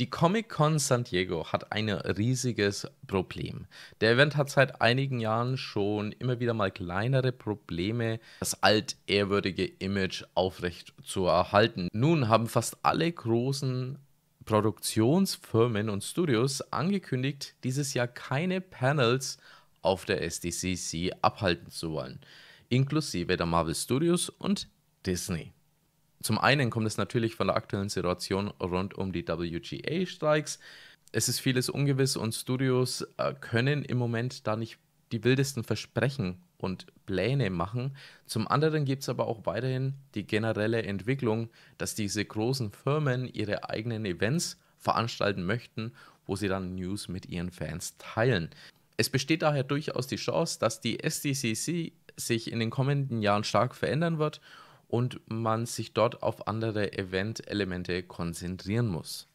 Die Comic-Con San Diego hat ein riesiges Problem. Der Event hat seit einigen Jahren schon immer wieder mal kleinere Probleme, das altehrwürdige Image aufrecht zu erhalten. Nun haben fast alle großen Produktionsfirmen und Studios angekündigt, dieses Jahr keine Panels auf der SDCC abhalten zu wollen, inklusive der Marvel Studios und Disney. Zum einen kommt es natürlich von der aktuellen Situation rund um die WGA-Streiks. Es ist vieles ungewiss und Studios äh, können im Moment da nicht die wildesten Versprechen und Pläne machen. Zum anderen gibt es aber auch weiterhin die generelle Entwicklung, dass diese großen Firmen ihre eigenen Events veranstalten möchten, wo sie dann News mit ihren Fans teilen. Es besteht daher durchaus die Chance, dass die SDCC sich in den kommenden Jahren stark verändern wird und man sich dort auf andere Event-Elemente konzentrieren muss.